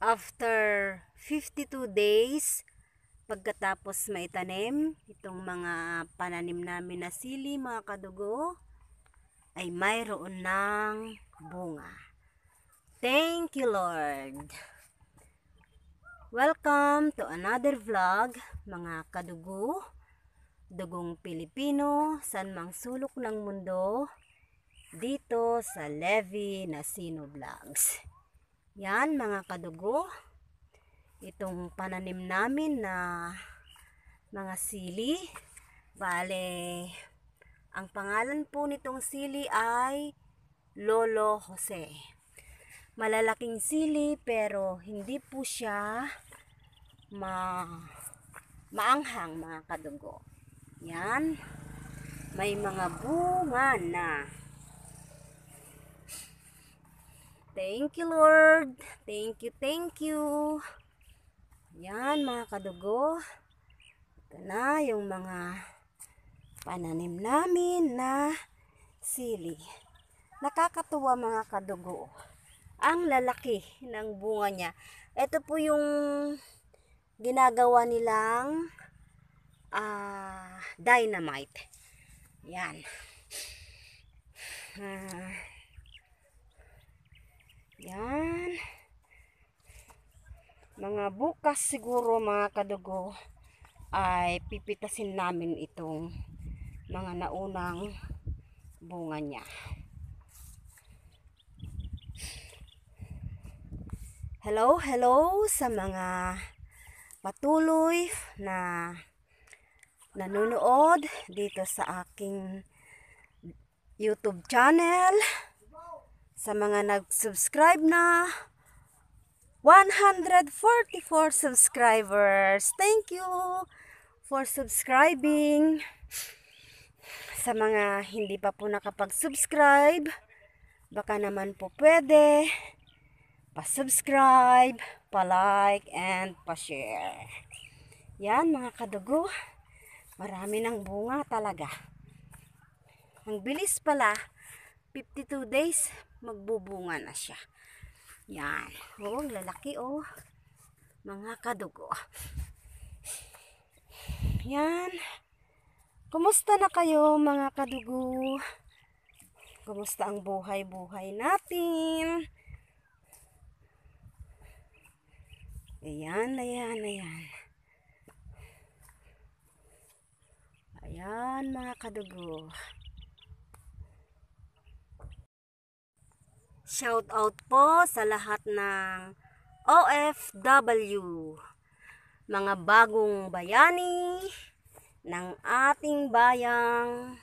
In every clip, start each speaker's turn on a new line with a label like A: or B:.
A: after 52 days pagkatapos maitanim itong mga pananim namin na sili mga kadugo ay mayroon ng bunga thank you lord welcome to another vlog mga kadugo dugong Pilipino san mang sulok ng mundo dito sa Levi Nasino Vlogs. Yan mga kadugo. Itong pananim namin na mga sili. Bale, ang pangalan po nitong sili ay Lolo Jose. Malalaking sili pero hindi po siya ma maanghang mga kadugo. Yan. May mga bunga na. Thank you, Lord. Thank you, thank you. Yan, mga kadugo. Ito na yung mga pananim namin na sili. Nakakatuwa, mga kadugo. Ang lalaki ng bunga niya. Ito po yung ginagawa nilang uh, dynamite. Yan. Uh, yan. Mga bukas siguro mga kadugo ay pipitasin namin itong mga naunang bunga niya. Hello, hello sa mga patuloy na nanonood dito sa aking YouTube channel sa mga nag-subscribe na 144 subscribers. Thank you for subscribing. Sa mga hindi pa po nakapag-subscribe, baka naman po pwede pa-subscribe, pa-like, and pa-share. Yan mga kadugo, marami ng bunga talaga. Ang bilis pala, 52 days magbubunga na siya. Yan. Oh, lalaki oh. Mga kadugo. Yan. Kumusta na kayo mga kadugo? Kumusta ang buhay-buhay natin? Ayan, ayan, ayan. Ayan mga kadugo. Shout out po sa lahat ng OFW, mga bagong bayani ng ating bayang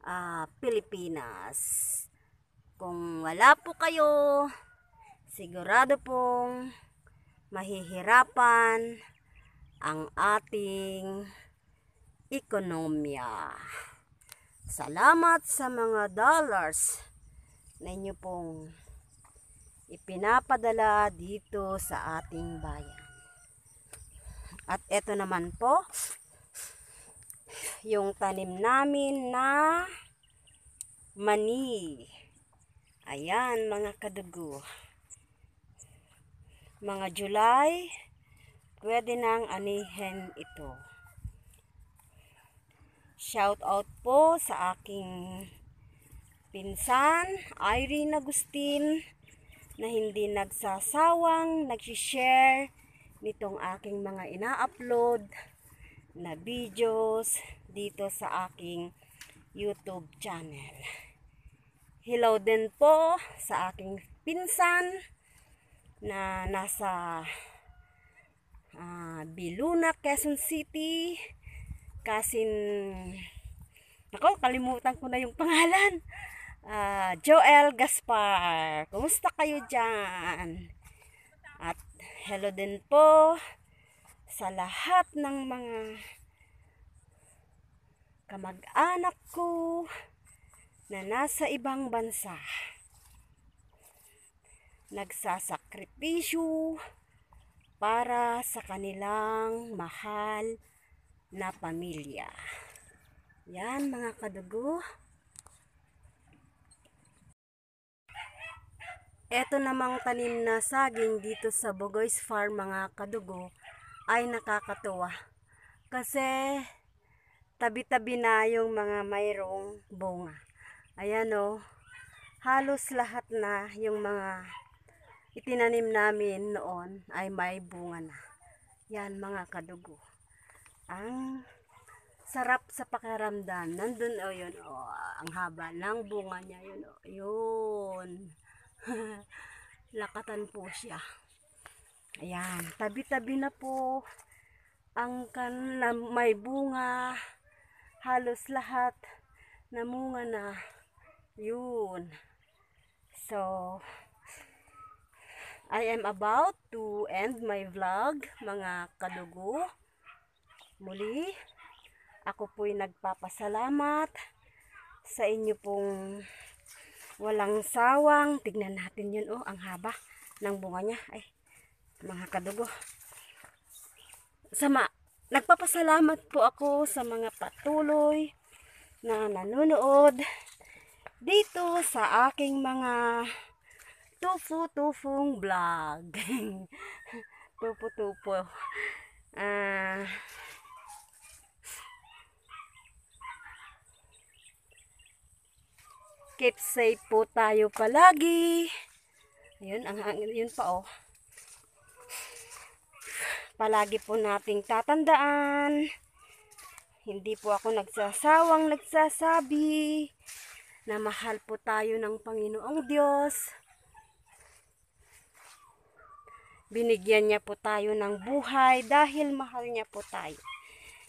A: uh, Pilipinas. Kung wala po kayo, sigurado pong mahihirapan ang ating ekonomiya. Salamat sa mga dollars na inyo pong ipinapadala dito sa ating bayan. At eto naman po, yung tanim namin na mani. Ayan mga kadugo. Mga July, pwede nang anihin ito. Shout out po sa aking pinsan, Irene Agustin, na hindi nagsasawang, nagsishare nitong aking mga ina-upload na videos dito sa aking YouTube channel. Hello din po sa aking pinsan na nasa uh, Biluna, Quezon City. Kasin, ako, kalimutan ko na yung pangalan uh, Joel Gaspar. Kumusta kayo dyan? At hello din po sa lahat ng mga kamag-anak ko na nasa ibang bansa. Nagsasakripisyo para sa kanilang mahal na pamilya. Yan mga kadugo. Ito namang tanim na saging dito sa Bogoy's Farm mga kadugo ay nakakatuwa. Kasi tabi-tabi na yung mga mayroong bunga. Ayan o, oh. halos lahat na yung mga itinanim namin noon ay may bunga na. Yan mga kadugo. Ang sarap sa pakiramdam. Nandun o oh, yun o, oh, ang haba ng bunga niya yun o. Oh, yun. Lakatan po siya. Ayan, tabi-tabi na po ang kanang may bunga. Halos lahat namunga na. Yun. So, I am about to end my vlog, mga kadugo. Muli, ako po'y nagpapasalamat sa inyo pong walang sawang tignan natin yun oh ang haba ng bunga niya ay mga kadugo sama nagpapasalamat po ako sa mga patuloy na nanonood dito sa aking mga tofu tufong vlog tofu tofu ah uh, Keep safe po tayo palagi. Ayun, ang hangin, yun pa oh. Palagi po nating tatandaan. Hindi po ako nagsasawang nagsasabi na mahal po tayo ng Panginoong Diyos. Binigyan niya po tayo ng buhay dahil mahal niya po tayo.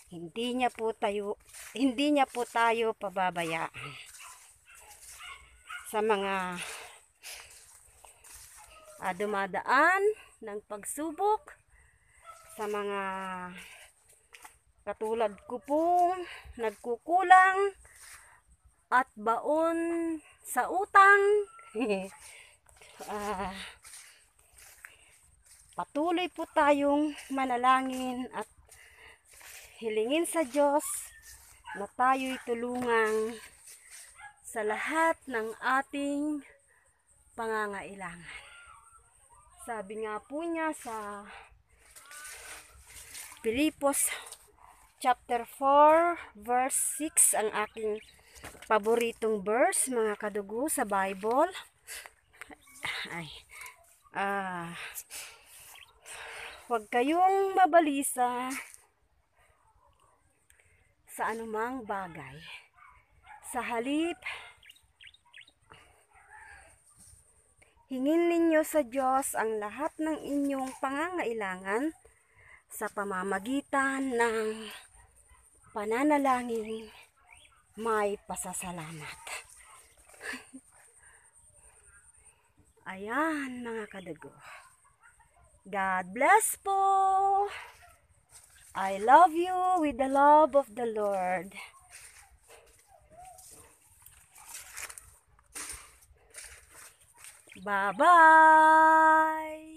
A: Hindi niya po tayo hindi niya po tayo pababayaan sa mga uh, dumadaan ng pagsubok sa mga katulad ko pong nagkukulang at baon sa utang uh, patuloy po tayong manalangin at hilingin sa Diyos na tayo'y tulungang sa lahat ng ating pangangailangan. Sabi nga po niya sa Pilipos chapter 4 verse 6 ang aking paboritong verse mga kadugo sa Bible. Ay. Ah. Huwag kayong mabalisa sa anumang bagay. Sa halip, Hingin ninyo sa Diyos ang lahat ng inyong pangangailangan sa pamamagitan ng pananalangin may pasasalamat. Ayan mga kadago. God bless po! I love you with the love of the Lord. Bye-bye.